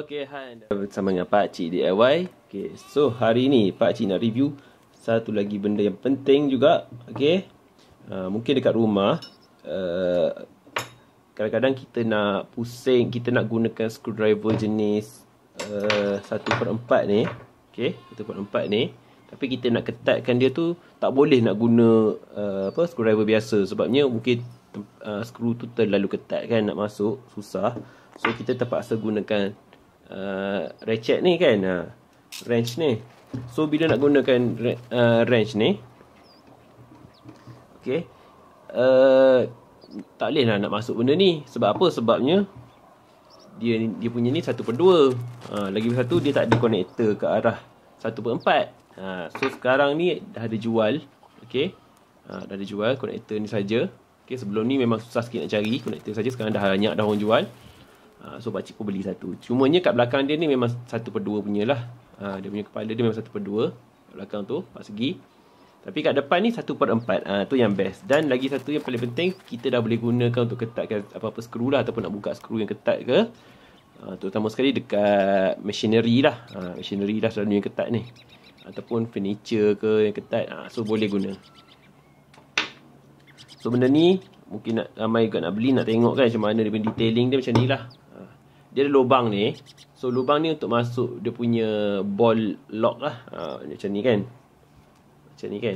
Okay, Han. Bersama dengan Pak Cik DIY. Okay, so hari ni Pak Cik nak review satu lagi benda yang penting juga. Okay. Uh, ah, mungkin dekat rumah, eh, kadang-kadang uh, kita nak pusing, kita nak gunakan screwdriver jenis uh, eh, 1 per 4 ni. Okay, 1 per 4 ni. Tapi kita nak ketatkan dia tu, tak boleh nak guna uh, apa screwdriver biasa. Sebabnya mungkin uh, screw tu terlalu ketat kan nak masuk, susah. So kita terpaksa gunakan uh, eh, ratchet ni kan uh, wrench ni so bila nak gunakan uh, wrench ni okey uh, tak boleh lah nak masuk benda ni sebab apa sebabnya dia dia punya ni 1/2 uh, lagi satu dia tak ada connector ke arah 1/4 uh, so sekarang ni dah ada jual okey uh, dah ada jual connector ni saja okey sebelum ni memang susah sikit nak cari connector saja sekarang dah banyak dah orang jual Ah, so pakcik pun beli satu Cumanya kat belakang dia ni memang satu per dua punya lah ah, Dia punya kepala dia memang satu per dua Kat belakang tu, Pak segi Tapi kat depan ni satu per empat ha, Tu yang best Dan lagi satu yang paling penting Kita dah boleh gunakan untuk ketatkan apa-apa skru lah Ataupun nak buka skru yang ketat ke ha, Terutama sekali dekat machinery lah ha, Machinery lah selalu yang ketat ni Ataupun furniture ke yang ketat ha, So boleh guna So benda ni Mungkin nak, ramai juga nak beli Nak tengok kan macam mana dia punya detailing dia macam ni lah dia ada lubang ni so lubang ni untuk masuk dia punya ball lock lah uh, macam ni kan macam ni kan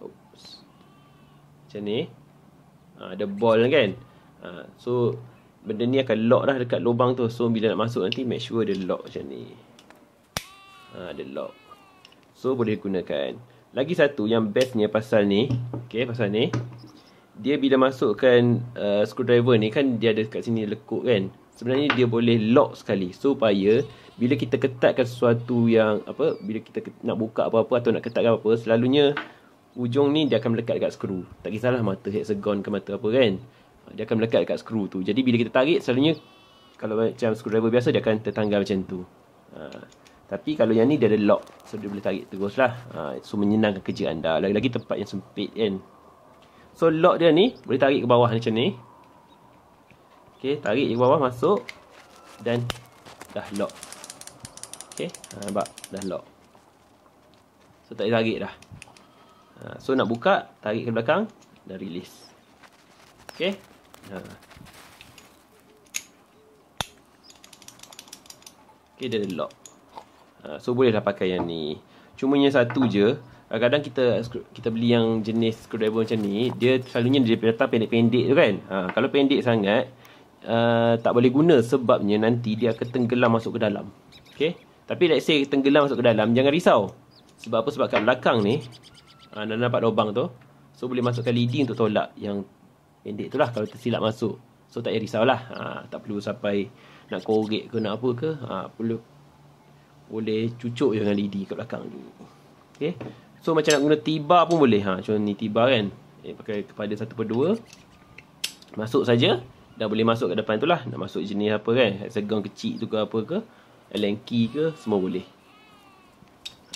Oops. macam ni ha, ada ball kan uh, so benda ni akan lock lah dekat lubang tu so bila nak masuk nanti make sure dia lock macam ni ada uh, lock so boleh gunakan lagi satu yang bestnya pasal ni okay pasal ni dia bila masukkan uh, screwdriver ni kan dia ada kat sini lekuk kan sebenarnya dia boleh lock sekali supaya bila kita ketatkan sesuatu yang apa bila kita nak buka apa-apa atau nak ketatkan apa-apa selalunya ujung ni dia akan melekat dekat skru tak kisahlah mata hexagon ke mata apa kan dia akan melekat dekat skru tu jadi bila kita tarik selalunya kalau macam screwdriver biasa dia akan tertanggal macam tu ha. tapi kalau yang ni dia ada lock so dia boleh tarik terus lah ha. so menyenangkan kerja anda lagi-lagi tempat yang sempit kan so lock dia ni boleh tarik ke bawah macam ni Okey, tarik je bawah masuk dan dah lock. Okey, ha, nampak dah lock. So tak tarik dah. Ha, so nak buka, tarik ke belakang dan release. Okey. Ha. Okey, dia dah lock. Ha, so boleh dah pakai yang ni. Cuma yang satu je, kadang kita kita beli yang jenis screwdriver macam ni, dia selalunya dia datang pendek-pendek tu kan. Ha, kalau pendek sangat, Uh, tak boleh guna sebabnya nanti dia akan tenggelam masuk ke dalam. Okay. Tapi let's say tenggelam masuk ke dalam, jangan risau. Sebab apa? Sebab kat belakang ni, anda ah, dapat lubang tu. So, boleh masukkan lidi untuk tolak yang pendek tu lah kalau tersilap masuk. So, tak payah risaulah. Ha, ah, tak perlu sampai nak korek ke nak apa ke. Ha, perlu boleh cucuk je dengan leading kat belakang tu. Okay. So, macam nak guna tiba pun boleh. Ha, macam ni tiba kan. Eh, pakai kepada satu per dua. Masuk saja dah boleh masuk ke depan tu lah nak masuk jenis apa kan hexagon kecil tu ke apa ke allen ke semua boleh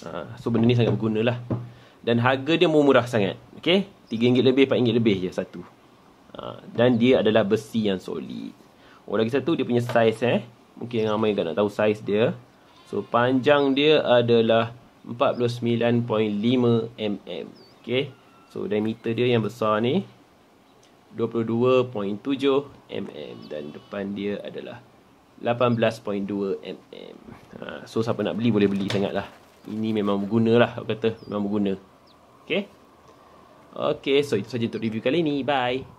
uh, so benda ni sangat berguna lah dan harga dia murah sangat okay? RM3 lebih RM4 lebih je satu uh, dan dia adalah besi yang solid oh lagi satu dia punya saiz eh mungkin ramai yang nak tahu saiz dia so panjang dia adalah 49.5 mm okay? so diameter dia yang besar ni 22.7 mm dan depan dia adalah 18.2 mm ha, so siapa nak beli boleh beli sangat lah ini memang berguna lah aku kata memang berguna ok ok so itu sahaja untuk review kali ni bye